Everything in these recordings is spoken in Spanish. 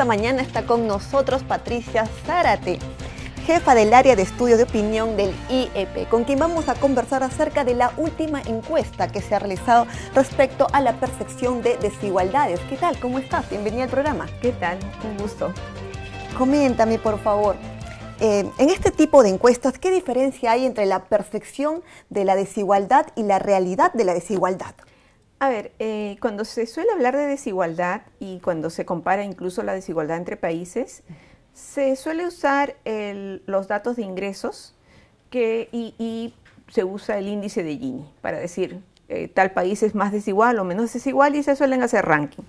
Esta mañana está con nosotros Patricia Zárate, jefa del área de estudio de opinión del IEP, con quien vamos a conversar acerca de la última encuesta que se ha realizado respecto a la percepción de desigualdades. ¿Qué tal? ¿Cómo estás? Bienvenida al programa. ¿Qué tal? Un gusto. Coméntame, por favor. Eh, en este tipo de encuestas, ¿qué diferencia hay entre la percepción de la desigualdad y la realidad de la desigualdad? A ver, eh, cuando se suele hablar de desigualdad y cuando se compara incluso la desigualdad entre países, se suele usar los datos de ingresos que, y, se usa el índice de Gini para decir eh, tal país es más desigual o menos desigual y se suelen hacer ranking.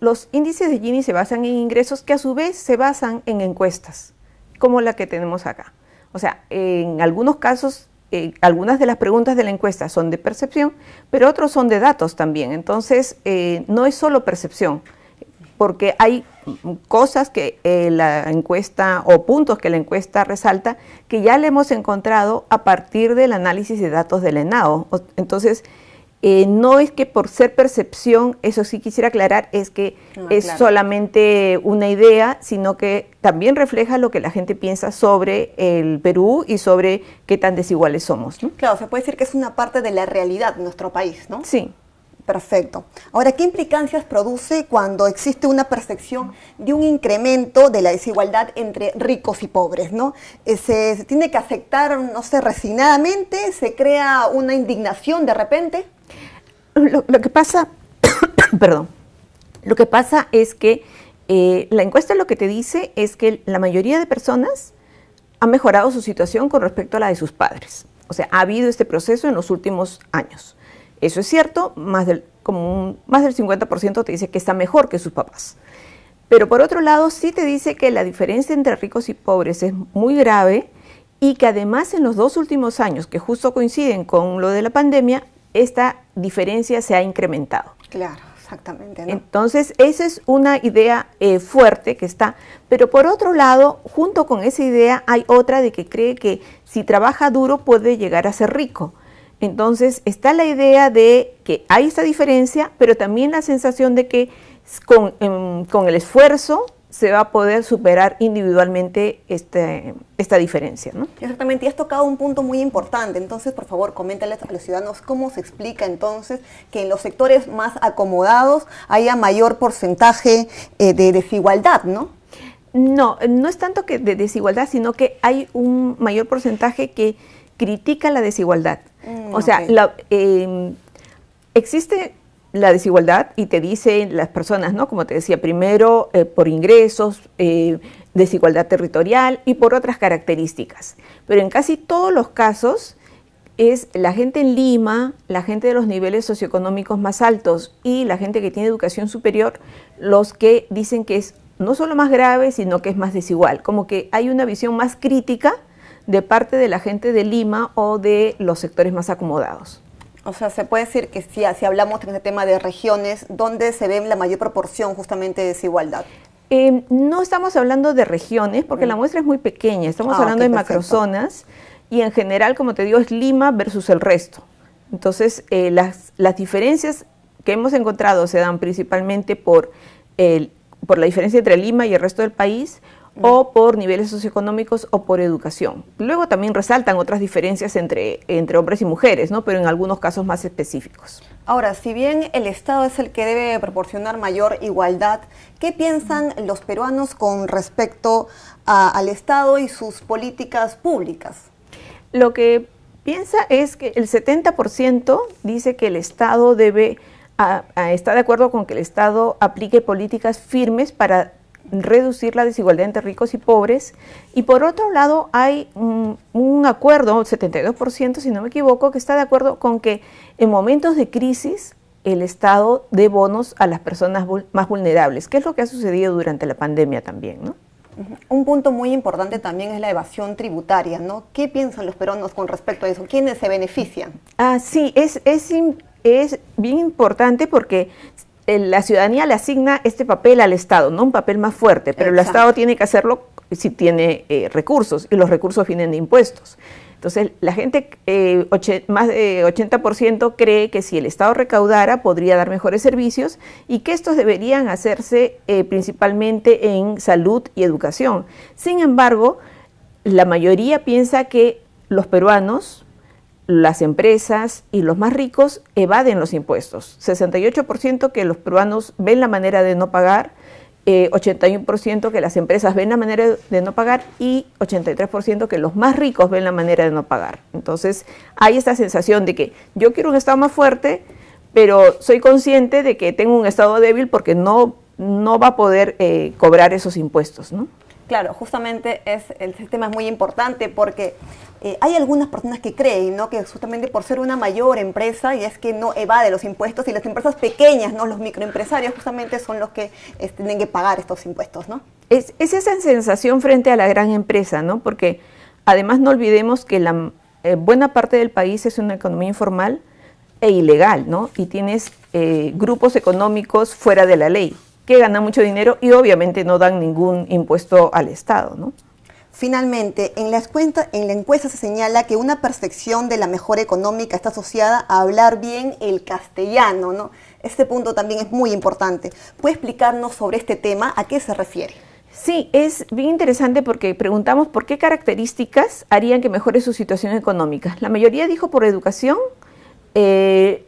los índices de Gini se basan en ingresos que a su vez se basan en encuestas, como la que tenemos acá. O sea, en algunos casos eh, algunas de las preguntas de la encuesta son de percepción, pero otros son de datos también. Entonces, eh, no es solo percepción, porque hay cosas que eh, la encuesta o puntos que la encuesta resalta que ya le hemos encontrado a partir del análisis de datos del ENAO. Entonces, eh, no es que por ser percepción, eso sí quisiera aclarar, es que ah, es solamente una idea, sino que también refleja lo que la gente piensa sobre el Perú y sobre qué tan desiguales somos. Claro, se puede decir que es una parte de la realidad de nuestro país, ¿no? Sí. Perfecto. Ahora, ¿qué implicancias produce cuando existe una percepción de un incremento de la desigualdad entre ricos y pobres? ¿no? ¿Se, eh, se tiene que aceptar, no sé, resignadamente? ¿Se crea una indignación de repente? lo, que pasa, perdón, lo que pasa es que eh, la encuesta lo que te dice es que la mayoría de personas han mejorado su situación con respecto a la de sus padres. O sea, ha habido este proceso en los últimos años. Eso es cierto, más del, como más del 50% te dice que está mejor que sus papás. Pero por otro lado, sí te dice que la diferencia entre ricos y pobres es muy grave y que además en los dos últimos años, que justo coinciden con lo de la pandemia, esta diferencia se ha incrementado. Claro, exactamente. Entonces, esa es una idea eh, fuerte que está. Pero por otro lado, junto con esa idea hay otra de que cree que si trabaja duro puede llegar a ser rico. Entonces, está la idea de que hay esta diferencia, pero también la sensación de que em, con el esfuerzo se va a poder superar individualmente este, esta diferencia. ¿no? Exactamente, y has tocado un punto muy importante, entonces por favor coméntales a los ciudadanos cómo se explica entonces que en los sectores más acomodados haya mayor porcentaje eh, de desigualdad, ¿no? No, no es tanto que de desigualdad, sino que hay un mayor porcentaje que critica la desigualdad. Mm, o sea, la, em, existe la desigualdad y te dicen las personas, ¿no? Como te decía, primero eh, por ingresos, eh, desigualdad territorial y por otras características. Pero en casi todos los casos es la gente en Lima, la gente de los niveles socioeconómicos más altos y la gente que tiene educación superior, los que dicen que es no solo más grave, sino que es más desigual. Como que hay una visión más crítica de parte de la gente de Lima o de los sectores más acomodados. O sea, se puede decir que si, si hablamos de este tema de regiones, ¿dónde se ve la mayor proporción justamente de desigualdad? Em, no estamos hablando de regiones, porque mm. la muestra es muy pequeña, estamos ah, hablando de macrozonas y en general, como te digo, es Lima versus el resto. Entonces, eh, las, las, diferencias que hemos encontrado se dan principalmente por, el, por la diferencia entre Lima y el resto del país, o por niveles socioeconómicos o por educación. Luego también resaltan otras diferencias entre, entre hombres y mujeres, ¿no? pero en algunos casos más específicos. Ahora, si bien el Estado es el que debe proporcionar mayor igualdad, ¿qué piensan los peruanos con respecto al Estado y sus políticas públicas? Lo que piensa es que el 70% dice que el Estado debe estar está de acuerdo con que el Estado aplique políticas firmes para reducir la desigualdad entre ricos y pobres. Y por otro lado, hay un, acuerdo, 72% si no me equivoco, que está de acuerdo con que en momentos de crisis el Estado dé bonos a las personas más vulnerables, que es lo que ha sucedido durante la pandemia también, Un punto muy importante también es la evasión tributaria, ¿no? ¿Qué piensan los peruanos con respecto a eso? ¿Quiénes se benefician? Ah, sí, es, es, es bien importante porque la ciudadanía le asigna este papel al Estado, no un papel más fuerte, pero el Estado tiene que hacerlo si tiene eh, recursos y los recursos vienen de impuestos. Entonces, la gente, eh, más de 80% cree que si el Estado recaudara podría dar mejores servicios y que estos deberían hacerse eh, principalmente en salud y educación. Sin embargo, la mayoría piensa que los peruanos las empresas y los más ricos evaden los impuestos. 68% que los peruanos ven la manera de no pagar, 81% eh, que las empresas ven la manera de no pagar y 83% que los más ricos ven la manera de no pagar. Entonces hay esta sensación de que yo quiero un Estado más fuerte, pero soy consciente de que tengo un Estado débil porque no, no va a poder eh, cobrar esos impuestos. ¿no? Claro, justamente es, el sistema es muy importante porque eh, hay algunas personas que creen ¿no? que justamente por ser una mayor empresa y es que no evade los impuestos y las empresas pequeñas, ¿no? los microempresarios justamente son los que tienen que pagar estos impuestos. ¿no? Es, esa sensación frente a la gran empresa, ¿no? porque además no olvidemos que la eh, buena parte del país es una economía informal e ilegal, ¿no? y tienes eh, grupos económicos fuera de la ley que ganan mucho dinero y obviamente no dan ningún impuesto al Estado, ¿no? Finalmente, en la, encuesta, en la encuesta se señala que una percepción de la mejora económica está asociada a hablar bien el castellano, ¿no? Este punto también es muy importante. ¿Puede explicarnos sobre este tema? ¿A qué se refiere? Sí, es bien interesante porque preguntamos por qué características harían que mejore su situación económica. La mayoría dijo por educación, eh,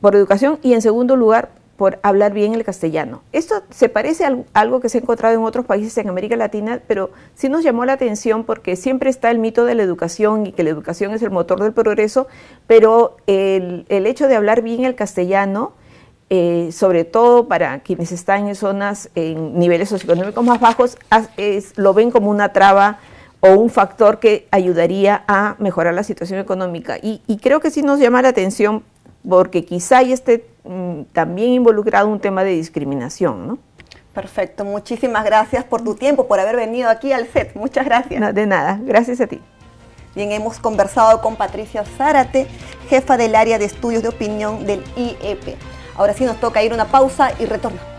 por educación y en segundo lugar por hablar bien el castellano. Esto se parece a algo que se ha encontrado en otros países en América Latina, pero sí nos llamó la atención porque siempre está el mito de la educación y que la educación es el motor del progreso, pero el, hecho de hablar bien el castellano, eh, sobre todo para quienes están en zonas, en niveles socioeconómicos más bajos, es, lo ven como una traba o un factor que ayudaría a mejorar la situación económica. Y, y creo que sí nos llama la atención porque quizá hay este Mm, también involucrado un tema de discriminación, ¿no? Perfecto, muchísimas gracias por tu tiempo, por haber venido aquí al set. Muchas gracias. de nada, gracias a ti. Bien, hemos conversado con Patricia Zárate, jefa del área de estudios de opinión del IEP. Ahora sí nos toca ir una pausa y retornamos.